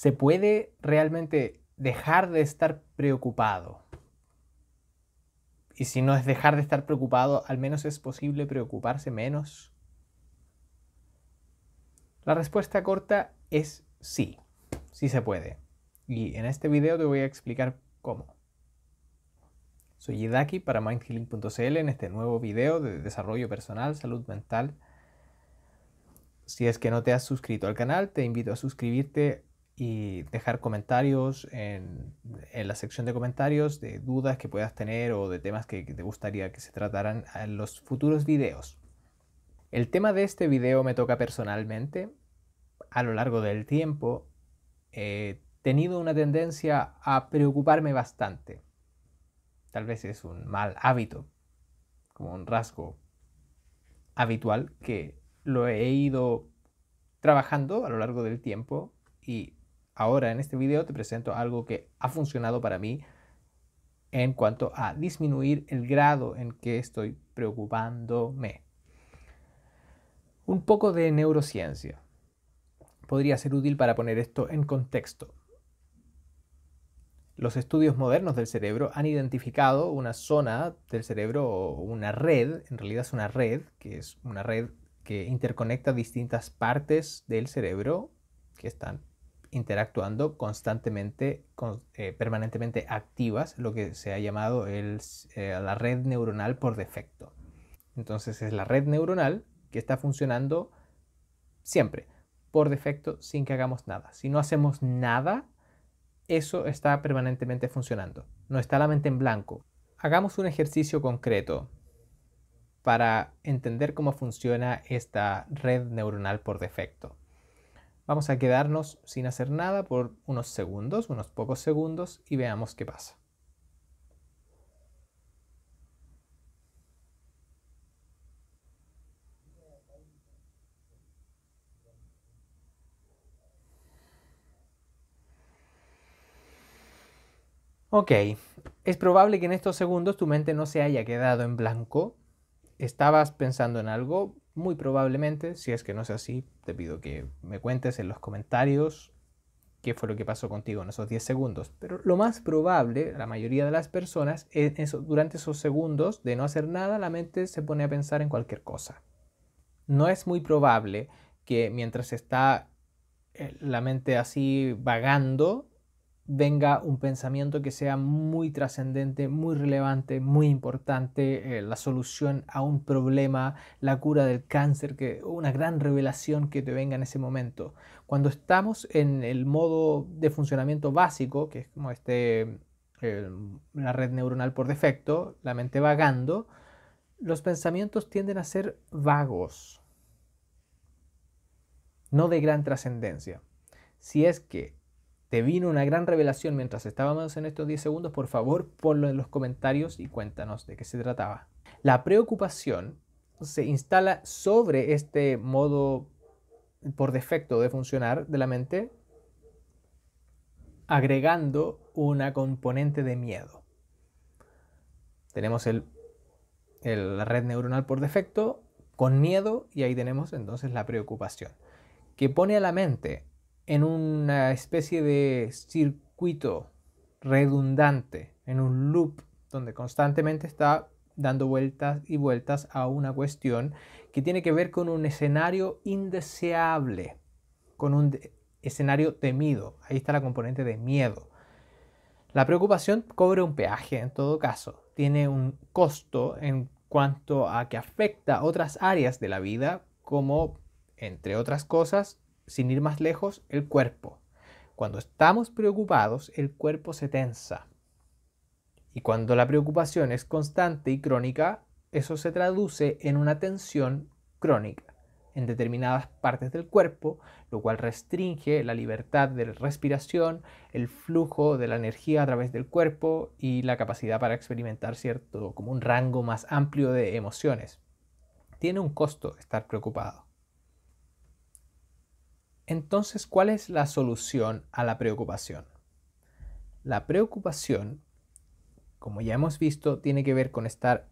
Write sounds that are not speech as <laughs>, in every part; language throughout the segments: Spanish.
se puede realmente dejar de estar preocupado. Y si no es dejar de estar preocupado, al menos es posible preocuparse menos. La respuesta corta es sí, sí se puede. Y en este video te voy a explicar cómo. Soy Yidaki para mindhealing.cl en este nuevo video de desarrollo personal, salud mental. Si es que no te has suscrito al canal, te invito a suscribirte y dejar comentarios en, la sección de comentarios de dudas que puedas tener o de temas que, te gustaría que se trataran en los futuros videos. El tema de este video me toca personalmente. A lo largo del tiempo he tenido una tendencia a preocuparme bastante. Tal vez es un mal hábito, como un rasgo habitual que lo he ido trabajando a lo largo del tiempo y Ahora en este video te presento algo que ha funcionado para mí en cuanto a disminuir el grado en que estoy preocupándome. Un poco de neurociencia. Podría ser útil para poner esto en contexto. Los estudios modernos del cerebro han identificado una zona del cerebro o una red, en realidad es una red, que es una red que interconecta distintas partes del cerebro que están interactuando constantemente, con, eh, permanentemente activas, lo que se ha llamado eh, la red neuronal por defecto. Entonces es la red neuronal que está funcionando siempre, por defecto, sin que hagamos nada. Si no hacemos nada, eso está permanentemente funcionando. No está la mente en blanco. Hagamos un ejercicio concreto para entender cómo funciona esta red neuronal por defecto. Vamos a quedarnos sin hacer nada por unos segundos, unos pocos segundos y veamos qué pasa. Ok, es probable que en estos segundos tu mente no se haya quedado en blanco. Estabas pensando en algo, muy probablemente, si es que no es así, te pido que me cuentes en los comentarios qué fue lo que pasó contigo en esos 10 segundos. Pero lo más probable, la mayoría de las personas, durante esos segundos de no hacer nada, la mente se pone a pensar en cualquier cosa. No es muy probable que mientras está eh, la mente así vagando, venga un pensamiento que sea muy trascendente, muy relevante, muy importante, eh, la solución a un problema, la cura del cáncer, que una gran revelación que te venga en ese momento. Cuando estamos en el modo de funcionamiento básico, que es como este, eh, la red neuronal por defecto, la mente vagando, los pensamientos tienden a ser vagos, no de gran trascendencia. Si es que te vino una gran revelación mientras estábamos en estos 10 segundos, por favor ponlo en los comentarios y cuéntanos de qué se trataba. La preocupación se instala sobre este modo por defecto de funcionar de la mente, agregando una componente de miedo. Tenemos la red neuronal por defecto con miedo y ahí tenemos entonces la preocupación, que pone a la mente en una especie de circuito redundante, en un loop donde constantemente está dando vueltas y vueltas a una cuestión que tiene que ver con un escenario indeseable, con un escenario temido. Ahí está la componente de miedo. La preocupación cobra un peaje en todo caso, tiene un costo en cuanto a que afecta otras áreas de la vida, como, entre otras cosas, sin ir más lejos, el cuerpo. Cuando estamos preocupados, el cuerpo se tensa. Y cuando la preocupación es constante y crónica, eso se traduce en una tensión crónica en determinadas partes del cuerpo, lo cual restringe la libertad de respiración, el flujo de la energía a través del cuerpo y la capacidad para experimentar cierto como un rango más amplio de emociones. Tiene un costo estar preocupado. Entonces, ¿cuál es la solución a la preocupación? La preocupación, como ya hemos visto, tiene que ver con estar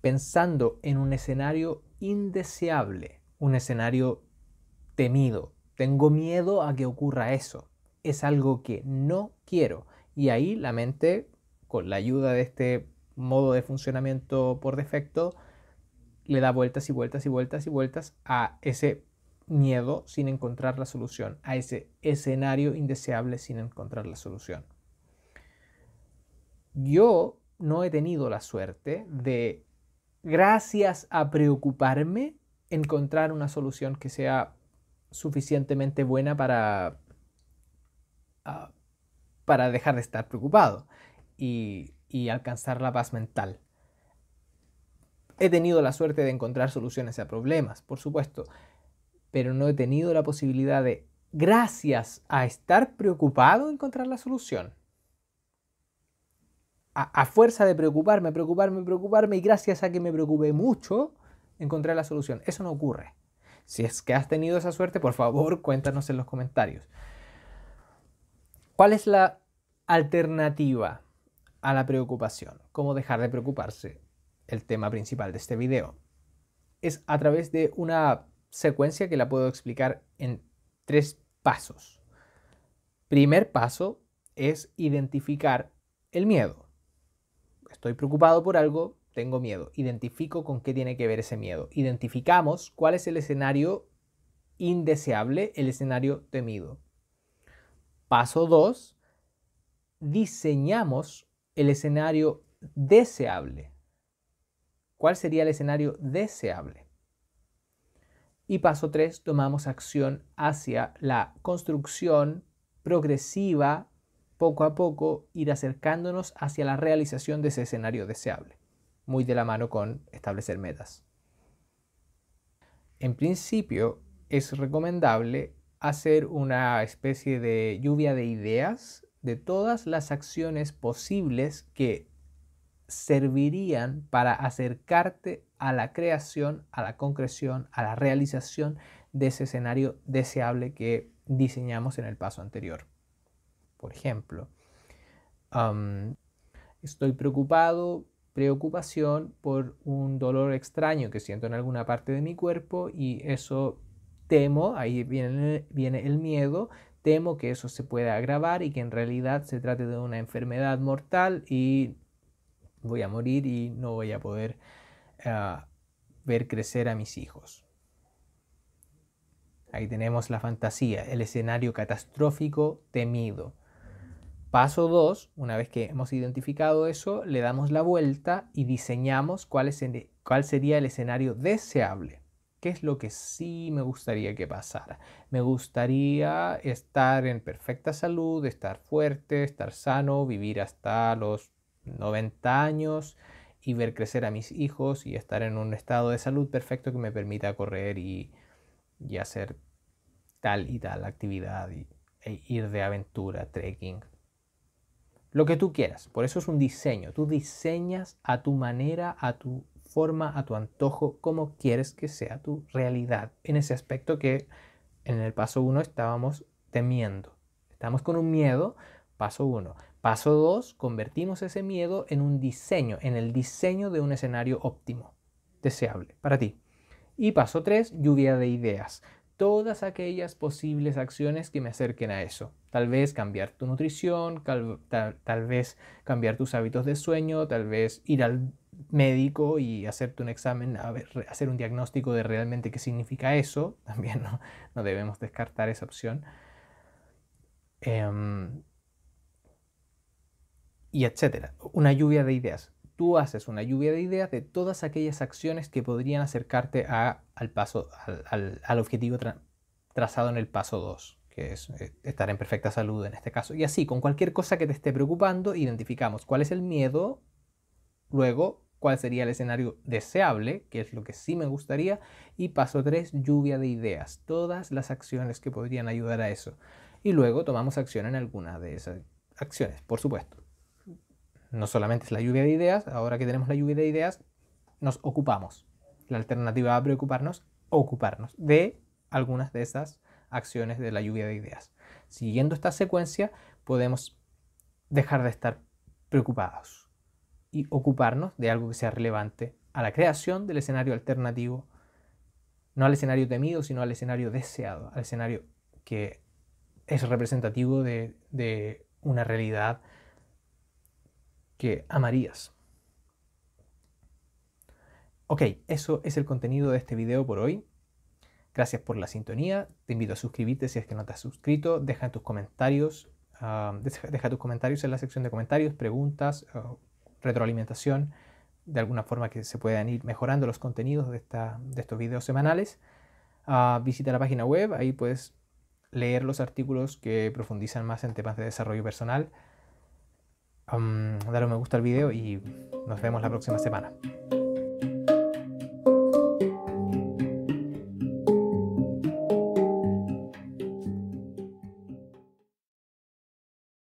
pensando en un escenario indeseable, un escenario temido. Tengo miedo a que ocurra eso. Es algo que no quiero. Y ahí la mente, con la ayuda de este modo de funcionamiento por defecto, le da vueltas y vueltas y vueltas y vueltas a ese miedo sin encontrar la solución, a ese escenario indeseable sin encontrar la solución. Yo no he tenido la suerte de, gracias a preocuparme, encontrar una solución que sea suficientemente buena para, ah, para dejar de estar preocupado y alcanzar la paz mental. He tenido la suerte de encontrar soluciones a problemas, por supuesto, pero no he tenido la posibilidad de, gracias a estar preocupado, encontrar la solución. A, a, fuerza de preocuparme, preocuparme, preocuparme, y gracias a que me preocupé mucho, encontrar la solución. Eso no ocurre. Si es que has tenido esa suerte, por favor, cuéntanos en los comentarios. ¿Cuál es la alternativa a la preocupación? ¿Cómo dejar de preocuparse? El tema principal de este video. Es a través de una secuencia que la puedo explicar en tres pasos. Primer paso es identificar el miedo. Estoy preocupado por algo, tengo miedo. Identifico con qué tiene que ver ese miedo. Identificamos cuál es el escenario indeseable, el escenario temido. Paso dos, diseñamos el escenario deseable. ¿Cuál sería el escenario deseable? Y paso 3, tomamos acción hacia la construcción progresiva, poco a poco, ir acercándonos hacia la realización de ese escenario deseable, muy de la mano con establecer metas. En principio, es recomendable hacer una especie de lluvia de ideas de todas las acciones posibles que servirían para acercarte a la creación, a la concreción, a la realización de ese escenario deseable que diseñamos en el paso anterior. Por ejemplo, estoy preocupado, preocupación por un dolor extraño que siento en alguna parte de mi cuerpo y eso temo, ahí viene, viene el miedo, temo que eso se pueda agravar y que en realidad se trate de una enfermedad mortal y voy a morir y no voy a poder ver crecer a mis hijos. Ahí tenemos la fantasía, el escenario catastrófico temido. Paso 2, una vez que hemos identificado eso, le damos la vuelta y diseñamos cuál, cuál sería el escenario deseable. ¿Qué es lo que sí me gustaría que pasara? Me gustaría estar en perfecta salud, estar fuerte, estar sano, vivir hasta los 90 años, y ver crecer a mis hijos y estar en un estado de salud perfecto que me permita correr y, hacer tal y tal actividad e ir de aventura, trekking. Lo que tú quieras, por eso es un diseño. Tú diseñas a tu manera, a tu forma, a tu antojo, como quieres que sea tu realidad. En ese aspecto que en el paso 1 estábamos temiendo. Estamos con un miedo, paso 1. Paso 2, convertimos ese miedo en un diseño, en el diseño de un escenario óptimo, deseable para ti. Y paso 3, lluvia de ideas. Todas aquellas posibles acciones que me acerquen a eso. Tal vez cambiar tu nutrición, tal, vez cambiar tus hábitos de sueño, tal vez ir al médico y hacerte un examen, hacer un diagnóstico de realmente qué significa eso. <laughs> También no, debemos descartar esa opción. Em, y etcétera. Una lluvia de ideas. Tú haces una lluvia de ideas de todas aquellas acciones que podrían acercarte al, paso, al, objetivo trazado en el paso 2, que es eh, estar en perfecta salud en este caso. Y así, con cualquier cosa que te esté preocupando, identificamos cuál es el miedo, luego cuál sería el escenario deseable, que es lo que sí me gustaría, y paso 3, lluvia de ideas, todas las acciones que podrían ayudar a eso. Y luego tomamos acción en alguna de esas acciones, por supuesto no solamente es la lluvia de ideas, ahora que tenemos la lluvia de ideas, nos ocupamos. La alternativa a preocuparnos, ocuparnos de algunas de esas acciones de la lluvia de ideas. Siguiendo esta secuencia, podemos dejar de estar preocupados y ocuparnos de algo que sea relevante a la creación del escenario alternativo, no al escenario temido, sino al escenario deseado, al escenario que es representativo de, de una realidad que amarías. Ok, eso es el contenido de este video por hoy. Gracias por la sintonía. Te invito a suscribirte si es que no te has suscrito. Deja tus comentarios, ah, deja tus comentarios en la sección de comentarios, preguntas, ah, retroalimentación, de alguna forma que se puedan ir mejorando los contenidos de, estos videos semanales. Ah, visita la página web, ahí puedes leer los artículos que profundizan más en temas de desarrollo personal um, dale un me gusta al video y nos vemos la próxima semana.